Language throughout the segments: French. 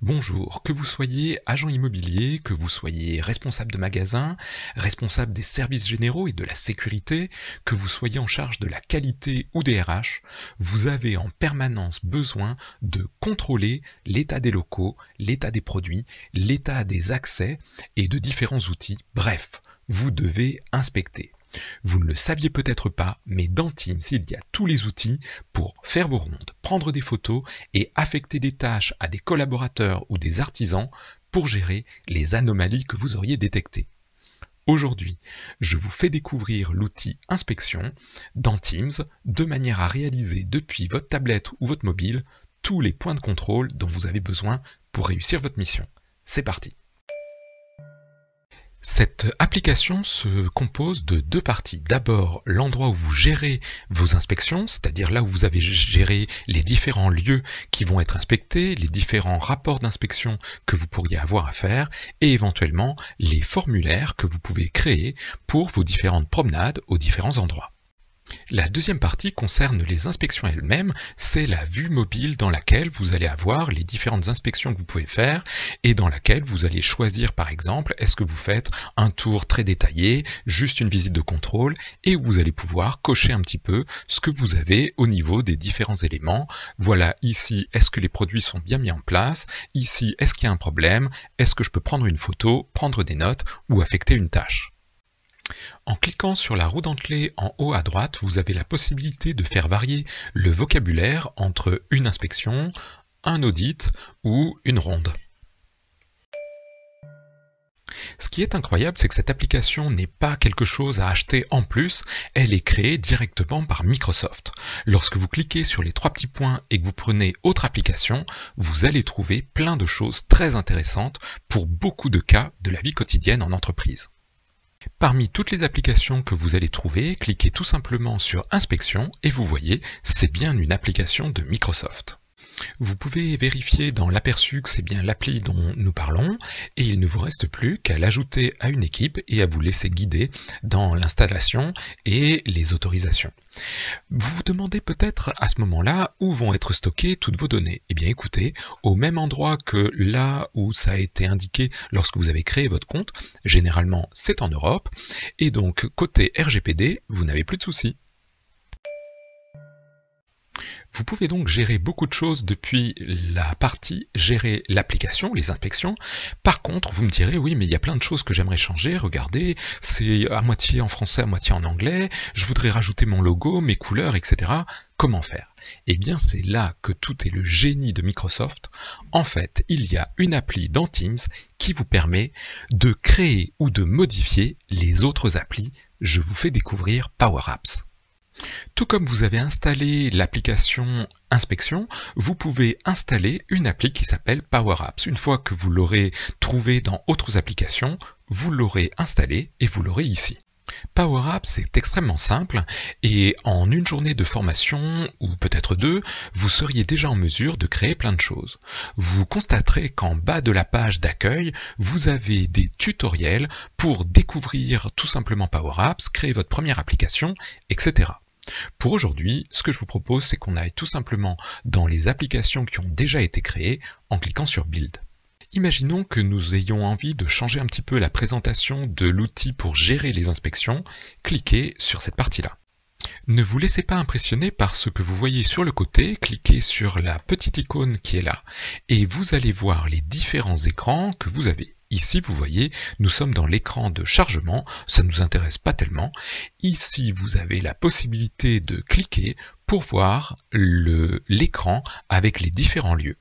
Bonjour, que vous soyez agent immobilier, que vous soyez responsable de magasin, responsable des services généraux et de la sécurité, que vous soyez en charge de la qualité ou des RH, vous avez en permanence besoin de contrôler l'état des locaux, l'état des produits, l'état des accès et de différents outils. Bref, vous devez inspecter. Vous ne le saviez peut-être pas, mais dans Teams, il y a tous les outils pour faire vos rondes, prendre des photos et affecter des tâches à des collaborateurs ou des artisans pour gérer les anomalies que vous auriez détectées. Aujourd'hui, je vous fais découvrir l'outil Inspection dans Teams de manière à réaliser depuis votre tablette ou votre mobile tous les points de contrôle dont vous avez besoin pour réussir votre mission. C'est parti cette application se compose de deux parties. D'abord, l'endroit où vous gérez vos inspections, c'est-à-dire là où vous avez géré les différents lieux qui vont être inspectés, les différents rapports d'inspection que vous pourriez avoir à faire, et éventuellement les formulaires que vous pouvez créer pour vos différentes promenades aux différents endroits. La deuxième partie concerne les inspections elles-mêmes, c'est la vue mobile dans laquelle vous allez avoir les différentes inspections que vous pouvez faire et dans laquelle vous allez choisir par exemple est-ce que vous faites un tour très détaillé, juste une visite de contrôle et vous allez pouvoir cocher un petit peu ce que vous avez au niveau des différents éléments. Voilà ici est-ce que les produits sont bien mis en place, ici est-ce qu'il y a un problème, est-ce que je peux prendre une photo, prendre des notes ou affecter une tâche. En cliquant sur la roue dentelée en haut à droite, vous avez la possibilité de faire varier le vocabulaire entre une inspection, un audit ou une ronde. Ce qui est incroyable, c'est que cette application n'est pas quelque chose à acheter en plus, elle est créée directement par Microsoft. Lorsque vous cliquez sur les trois petits points et que vous prenez autre application, vous allez trouver plein de choses très intéressantes pour beaucoup de cas de la vie quotidienne en entreprise. Parmi toutes les applications que vous allez trouver, cliquez tout simplement sur Inspection et vous voyez, c'est bien une application de Microsoft. Vous pouvez vérifier dans l'aperçu que c'est bien l'appli dont nous parlons et il ne vous reste plus qu'à l'ajouter à une équipe et à vous laisser guider dans l'installation et les autorisations. Vous vous demandez peut-être à ce moment-là où vont être stockées toutes vos données. Eh bien écoutez, au même endroit que là où ça a été indiqué lorsque vous avez créé votre compte, généralement c'est en Europe, et donc côté RGPD, vous n'avez plus de soucis. Vous pouvez donc gérer beaucoup de choses depuis la partie gérer l'application, les inspections. Par contre, vous me direz, oui, mais il y a plein de choses que j'aimerais changer. Regardez, c'est à moitié en français, à moitié en anglais. Je voudrais rajouter mon logo, mes couleurs, etc. Comment faire Eh bien, c'est là que tout est le génie de Microsoft. En fait, il y a une appli dans Teams qui vous permet de créer ou de modifier les autres applis. Je vous fais découvrir Power Apps. Tout comme vous avez installé l'application Inspection, vous pouvez installer une appli qui s'appelle PowerApps. Une fois que vous l'aurez trouvée dans autres applications, vous l'aurez installée et vous l'aurez ici. PowerApps est extrêmement simple et en une journée de formation ou peut-être deux, vous seriez déjà en mesure de créer plein de choses. Vous constaterez qu'en bas de la page d'accueil, vous avez des tutoriels pour découvrir tout simplement PowerApps, créer votre première application, etc. Pour aujourd'hui, ce que je vous propose, c'est qu'on aille tout simplement dans les applications qui ont déjà été créées en cliquant sur Build. Imaginons que nous ayons envie de changer un petit peu la présentation de l'outil pour gérer les inspections, cliquez sur cette partie-là. Ne vous laissez pas impressionner par ce que vous voyez sur le côté, cliquez sur la petite icône qui est là et vous allez voir les différents écrans que vous avez. Ici, vous voyez, nous sommes dans l'écran de chargement, ça ne nous intéresse pas tellement. Ici, vous avez la possibilité de cliquer pour voir l'écran avec les différents lieux.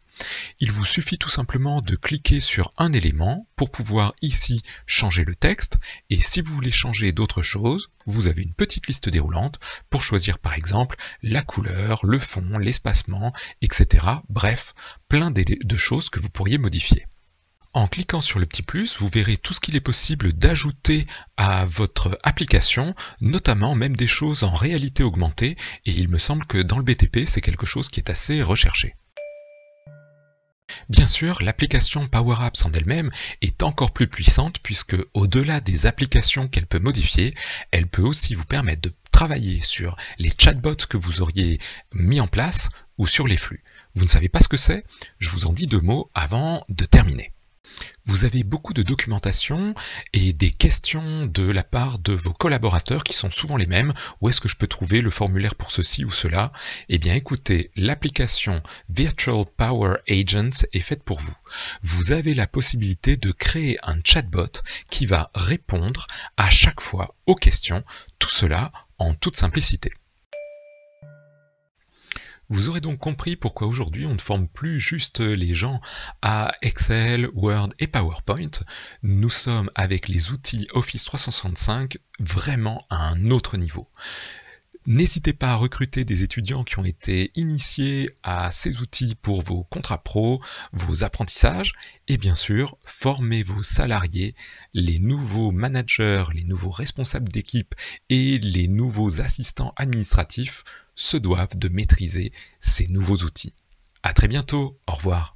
Il vous suffit tout simplement de cliquer sur un élément pour pouvoir ici changer le texte et si vous voulez changer d'autres choses, vous avez une petite liste déroulante pour choisir par exemple la couleur, le fond, l'espacement, etc. Bref, plein de choses que vous pourriez modifier. En cliquant sur le petit plus, vous verrez tout ce qu'il est possible d'ajouter à votre application, notamment même des choses en réalité augmentée, et il me semble que dans le BTP, c'est quelque chose qui est assez recherché. Bien sûr, l'application Power Apps en elle-même est encore plus puissante puisque au-delà des applications qu'elle peut modifier, elle peut aussi vous permettre de travailler sur les chatbots que vous auriez mis en place ou sur les flux. Vous ne savez pas ce que c'est Je vous en dis deux mots avant de terminer. Vous avez beaucoup de documentation et des questions de la part de vos collaborateurs qui sont souvent les mêmes. Où est-ce que je peux trouver le formulaire pour ceci ou cela Eh bien écoutez, l'application Virtual Power Agents est faite pour vous. Vous avez la possibilité de créer un chatbot qui va répondre à chaque fois aux questions. Tout cela en toute simplicité. Vous aurez donc compris pourquoi aujourd'hui on ne forme plus juste les gens à Excel, Word et PowerPoint. Nous sommes avec les outils Office 365 vraiment à un autre niveau. N'hésitez pas à recruter des étudiants qui ont été initiés à ces outils pour vos contrats pro, vos apprentissages et bien sûr, formez vos salariés, les nouveaux managers, les nouveaux responsables d'équipe et les nouveaux assistants administratifs se doivent de maîtriser ces nouveaux outils. À très bientôt, au revoir.